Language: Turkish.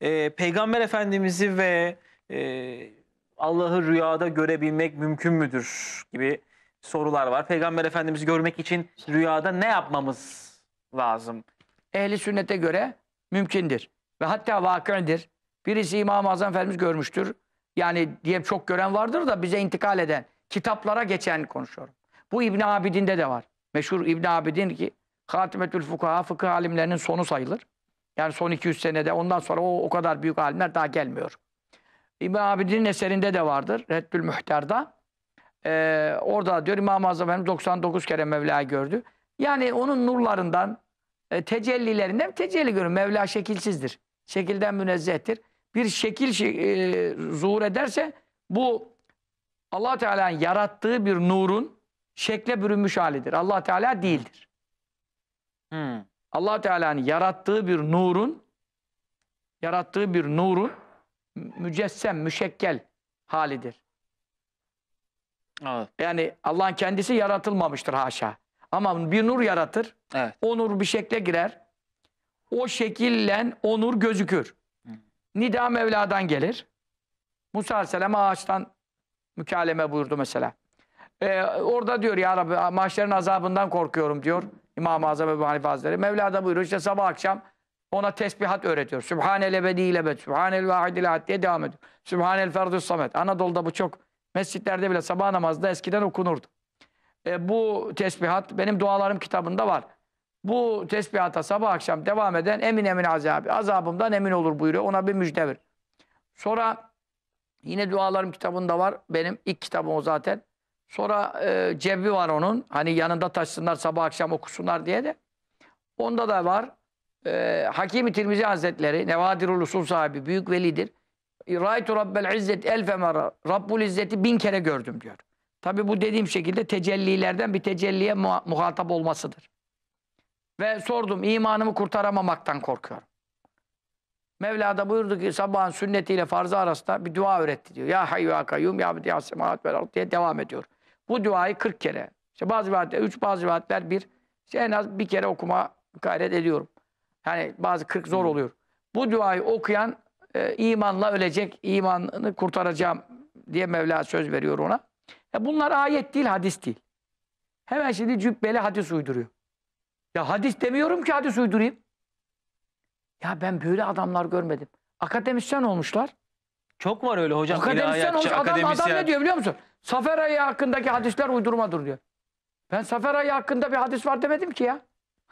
e, Peygamber Efendimiz'i ve e, Allah'ı rüyada görebilmek mümkün müdür gibi sorular var. Peygamber Efendimiz'i görmek için rüyada ne yapmamız lazım? Ehli sünnete göre mümkündür. Ve hatta vakıdır. Birisi İmam-ı Azam Efendimiz görmüştür. Yani diye çok gören vardır da bize intikal eden, kitaplara geçen konuşuyorum. Bu İbn Abidin'de de var. Meşhur İbn Abidin ki Hatimetül Fukaha fıkıh alimlerinin sonu sayılır. Yani son 200 senede ondan sonra o, o kadar büyük alimler daha gelmiyor. İbn Abidin'in eserinde de vardır. Reddül Mühter'da. Ee, orada diyor İmam-ı Azam 99 kere Mevla'yı gördü. Yani onun nurlarından, e, tecellilerinden tecelli görür. Mevla şekilsizdir. Şekilden münezzehtir. Bir şekil şey, e, zuhur ederse bu allah Teala'nın yarattığı bir nurun şekle bürünmüş halidir. allah Teala değildir. Hmm allah Teala'nın yarattığı bir nurun yarattığı bir nurun mücessem, müşekkel halidir. Evet. Yani Allah'ın kendisi yaratılmamıştır haşa. Ama bir nur yaratır. Evet. O nur bir şekle girer. O şekillen o nur gözükür. Hı. Nida Mevla'dan gelir. Musa Aleyhisselam ağaçtan mükaleme buyurdu mesela. Ee, orada diyor ya Rabbi mahşerin azabından korkuyorum diyor. İmam-ı Azam Ebu Hanife Hazretleri. Mevla da buyuruyor işte sabah akşam ona tesbihat öğretiyor. Sübhanel ebedil ebed, Sübhanel vahidil ahad diye devam ediyor. Sübhanel ferdus samet. Anadolu'da bu çok mescitlerde bile sabah namazda eskiden okunurdu. E, bu tesbihat benim dualarım kitabında var. Bu tesbihata sabah akşam devam eden emin emin azabı. Azabımdan emin olur buyuruyor. Ona bir müjde ver. Sonra yine dualarım kitabında var. Benim ilk kitabım o zaten. Sonra e, cebbi var onun. Hani yanında taşsınlar sabah akşam okusunlar diye de. Onda da var. E, Hakimi Tirmizi Hazretleri, Nevadirul Usul sahibi, büyük velidir. Raytu Rabbel İzzet elfe mera. Rabbul İzzet'i bin kere gördüm diyor. Tabi bu dediğim şekilde tecellilerden bir tecelliye muhatap olmasıdır. Ve sordum imanımı kurtaramamaktan korkuyorum. Mevla da buyurdu ki sabahın sünnetiyle farzı arasında bir dua öğretti diyor. Ya hayyu ya kayyum ya bidi ya semahat vel diye devam ediyor. Bu duayı 40 kere. İşte bazı rivayetler 3, bazı rivayetler 1. İşte en az bir kere okuma gayret ediyorum. Yani bazı 40 zor oluyor. Bu duayı okuyan e, imanla ölecek, imanını kurtaracağım diye Mevla söz veriyor ona. E bunlar ayet değil, hadis değil. Hemen şimdi cübbeli hadis uyduruyor. Ya hadis demiyorum ki hadis uydurayım. Ya ben böyle adamlar görmedim. Akademisyen olmuşlar. Çok var öyle hocam. Akademisyen olmuş adam, adam ne diyor biliyor musun? Safer ayı hakkındaki hadisler uydurmadır diyor. Ben Safer ayı hakkında bir hadis var demedim ki ya.